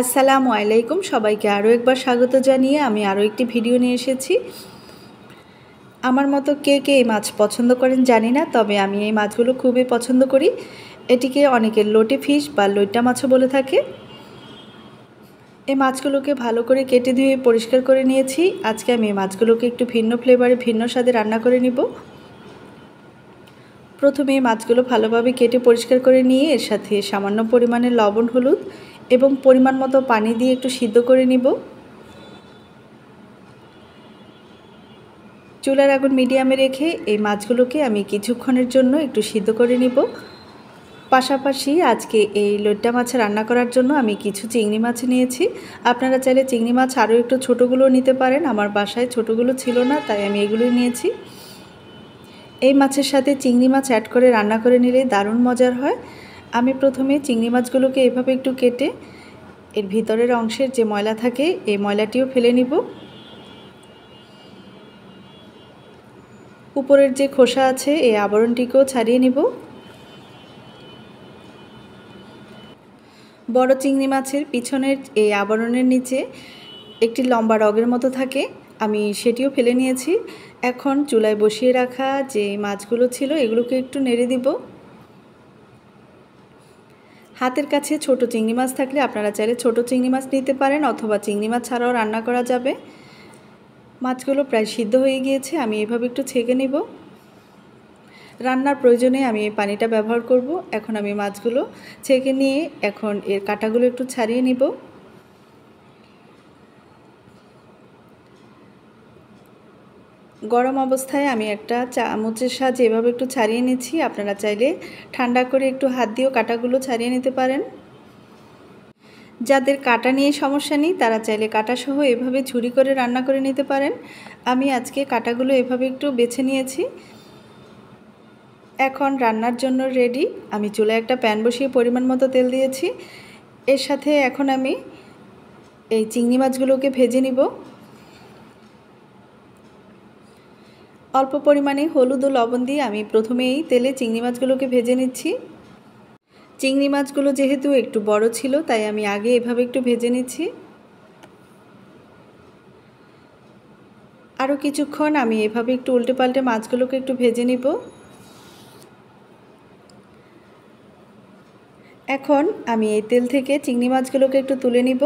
আসসালামু আলাইকুম সবাইকে আরও একবার স্বাগত জানিয়ে আমি আরও একটি ভিডিও নিয়ে এসেছি আমার মতো কে কে এই মাছ পছন্দ করেন জানি না তবে আমি এই মাছগুলো খুবই পছন্দ করি এটিকে অনেকে লোটে ফিশ বা লোটা মাছও বলে থাকে এই মাছগুলোকে ভালো করে কেটে ধুয়ে পরিষ্কার করে নিয়েছি আজকে আমি এই মাছগুলোকে একটু ভিন্ন ফ্লেভারে ভিন্ন স্বাদে রান্না করে নিব প্রথমে এই মাছগুলো ভালোভাবে কেটে পরিষ্কার করে নিয়ে এর সাথে সামান্য পরিমাণে লবণ হলুদ এবং পরিমাণ মতো পানি দিয়ে একটু সিদ্ধ করে নিব চুলার আগুন মিডিয়ামে রেখে এই মাছগুলোকে আমি কিছুক্ষণের জন্য একটু সিদ্ধ করে নিব পাশাপাশি আজকে এই লোড্ডা মাছ রান্না করার জন্য আমি কিছু চিংড়ি মাছ নিয়েছি আপনারা চাইলে চিংড়ি মাছ আরও একটু ছোটোগুলো নিতে পারেন আমার বাসায় ছোটোগুলো ছিল না তাই আমি এগুলো নিয়েছি এই মাছের সাথে চিংড়ি মাছ অ্যাড করে রান্না করে নিলে দারুণ মজার হয় আমি প্রথমে চিংড়ি মাছগুলোকে এভাবে একটু কেটে এর ভিতরের অংশের যে ময়লা থাকে এই ময়লাটিও ফেলে নিব উপরের যে খোসা আছে এই আবরণটিকেও ছাড়িয়ে নিব বড় চিংড়ি মাছের পিছনের এই আবরণের নিচে একটি লম্বা রগের মতো থাকে আমি সেটিও ফেলে নিয়েছি এখন চুলায় বসিয়ে রাখা যে মাছগুলো ছিল এগুলোকে একটু নেড়ে দিব হাতের কাছে ছোট চিংড়ি মাছ থাকলে আপনারা চাইলে ছোট চিংড়ি মাছ নিতে পারেন অথবা চিংড়ি মাছ ছাড়াও রান্না করা যাবে মাছগুলো প্রায় সিদ্ধ হয়ে গিয়েছে আমি এভাবে একটু ছেঁকে নেব রান্নার প্রয়োজনে আমি এই পানিটা ব্যবহার করব এখন আমি মাছগুলো ছেঁকে নিয়ে এখন এর কাটাগুলো একটু ছাড়িয়ে নেবো গরম অবস্থায় আমি একটা চামচের সাহায্যে এভাবে একটু ছাড়িয়ে নিচ্ছি আপনারা চাইলে ঠান্ডা করে একটু হাত দিয়েও কাটাগুলো ছাড়িয়ে নিতে পারেন যাদের কাটা নিয়ে সমস্যা নেই তারা চাইলে কাটাসহ এভাবে ঝুরি করে রান্না করে নিতে পারেন আমি আজকে কাটাগুলো এভাবে একটু বেছে নিয়েছি এখন রান্নার জন্য রেডি আমি চুলে একটা প্যান বসিয়ে পরিমাণ মতো তেল দিয়েছি এর সাথে এখন আমি এই চিংড়ি মাছগুলোকে ভেজে নিব অল্প পরিমাণে হলুদ ও লবণ দিয়ে আমি প্রথমেই তেলে চিংড়ি মাছগুলোকে ভেজে নিচ্ছি চিংড়ি মাছগুলো যেহেতু একটু বড় ছিল তাই আমি আগে এভাবে একটু ভেজে নিচ্ছি আরও কিছুক্ষণ আমি এভাবে একটু উল্টে পাল্টে মাছগুলোকে একটু ভেজে নিব এখন আমি এই তেল থেকে চিংড়ি মাছগুলোকে একটু তুলে নিব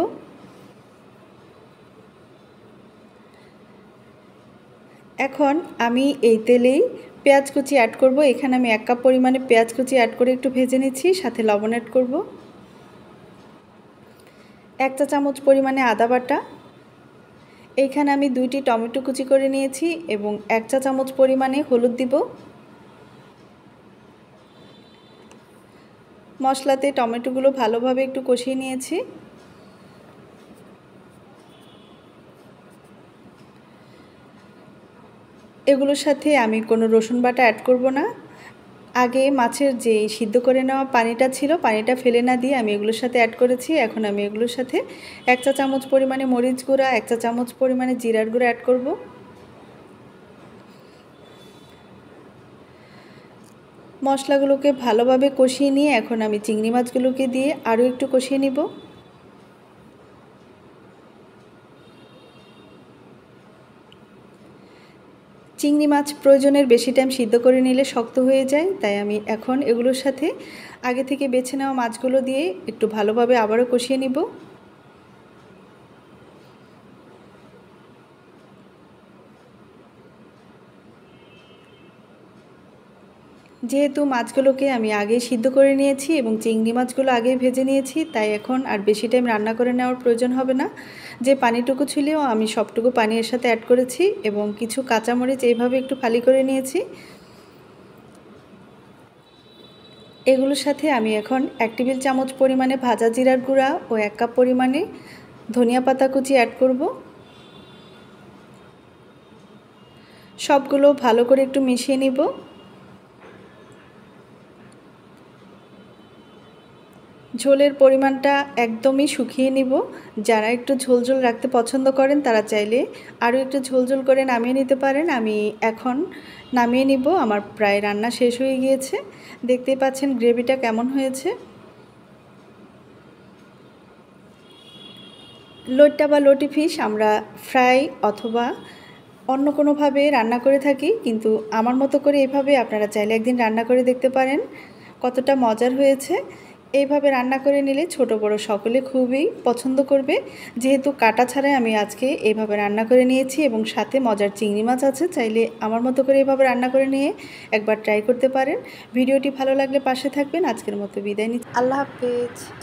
এখন আমি এই তেলেই পেঁয়াজ কুচি অ্যাড করব এখানে আমি এক কাপ পরিমাণে পেঁয়াজ কুচি অ্যাড করে একটু ভেজে নিচ্ছি সাথে লবণ অ্যাড করব এক চা চামচ পরিমাণে আদা বাটা এইখানে আমি দুইটি টমেটো কুচি করে নিয়েছি এবং এক চা চামচ পরিমাণে হলুদ দিব মশলাতে টমেটোগুলো ভালোভাবে একটু কষিয়ে নিয়েছি এগুলোর সাথে আমি কোনো রসুন বাটা অ্যাড করব না আগে মাছের যে সিদ্ধ করে নেওয়া পানিটা ছিল পানিটা ফেলে না দিয়ে আমি এগুলোর সাথে অ্যাড করেছি এখন আমি এগুলোর সাথে এক চা চামচ পরিমাণে মরিচ গুঁড়া এক চা চামচ পরিমাণে জিরার গুঁড়া অ্যাড করব মশলাগুলোকে ভালোভাবে কষিয়ে নিয়ে এখন আমি চিংড়ি মাছগুলোকে দিয়ে আরও একটু কষিয়ে নিব চিংড়ি মাছ প্রয়োজনের বেশি টাইম সিদ্ধ করে নিলে শক্ত হয়ে যায় তাই আমি এখন এগুলোর সাথে আগে থেকে বেছে নেওয়া মাছগুলো দিয়ে একটু ভালোভাবে আবারও কষিয়ে নিব যেহেতু মাছগুলোকে আমি আগে সিদ্ধ করে নিয়েছি এবং চিংড়ি মাছগুলো আগে ভেজে নিয়েছি তাই এখন আর বেশি টাইম রান্না করে নেওয়ার প্রয়োজন হবে না যে পানিটুকু ছিলেও আমি সবটুকু পানি এর সাথে অ্যাড করেছি এবং কিছু কাঁচামরিচ এইভাবে একটু ফালি করে নিয়েছি এগুলোর সাথে আমি এখন এক টেবিল চামচ পরিমাণে ভাজা জিরার গুঁড়া ও এক কাপ পরিমাণে ধনিয়া পাতা কুচি অ্যাড করব সবগুলো ভালো করে একটু মিশিয়ে নিব ঝোলের পরিমাণটা একদমই শুকিয়ে নিব যারা একটু ঝোল ঝোল রাখতে পছন্দ করেন তারা চাইলে আরও একটু ঝোল ঝোল করে নামিয়ে নিতে পারেন আমি এখন নামিয়ে নিব আমার প্রায় রান্না শেষ হয়ে গিয়েছে দেখতেই পাচ্ছেন গ্রেভিটা কেমন হয়েছে লোটটা বা লোটি ফিশ আমরা ফ্রাই অথবা অন্য কোনোভাবে রান্না করে থাকি কিন্তু আমার মতো করে এভাবে আপনারা চাইলে একদিন রান্না করে দেখতে পারেন কতটা মজার হয়েছে এইভাবে রান্না করে নিলে ছোট বড় সকলে খুবই পছন্দ করবে যেহেতু কাটা ছাড়াই আমি আজকে এইভাবে রান্না করে নিয়েছি এবং সাথে মজার চিংড়ি মাছ আছে চাইলে আমার মতো করে এভাবে রান্না করে নিয়ে একবার ট্রাই করতে পারেন ভিডিওটি ভালো লাগলে পাশে থাকবেন আজকের মতো বিদায় নিচ্ছি আল্লাহ হাফেজ